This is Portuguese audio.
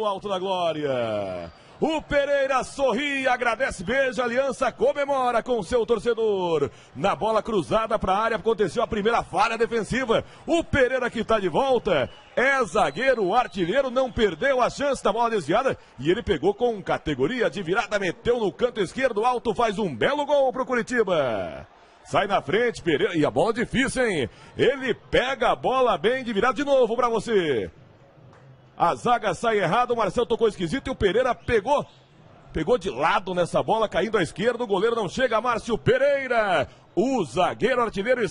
O alto da glória. O Pereira sorri, agradece, beija, aliança, comemora com seu torcedor. Na bola cruzada para a área aconteceu a primeira falha defensiva. O Pereira que está de volta é zagueiro, artilheiro, não perdeu a chance da bola desviada e ele pegou com categoria de virada, meteu no canto esquerdo, alto, faz um belo gol para o Curitiba. Sai na frente, Pereira. E a bola difícil, hein? Ele pega a bola bem de virada de novo para você. A zaga sai errada, o Marcelo tocou esquisito e o Pereira pegou. Pegou de lado nessa bola, caindo à esquerda. O goleiro não chega. Márcio Pereira. O zagueiro artilheiro está.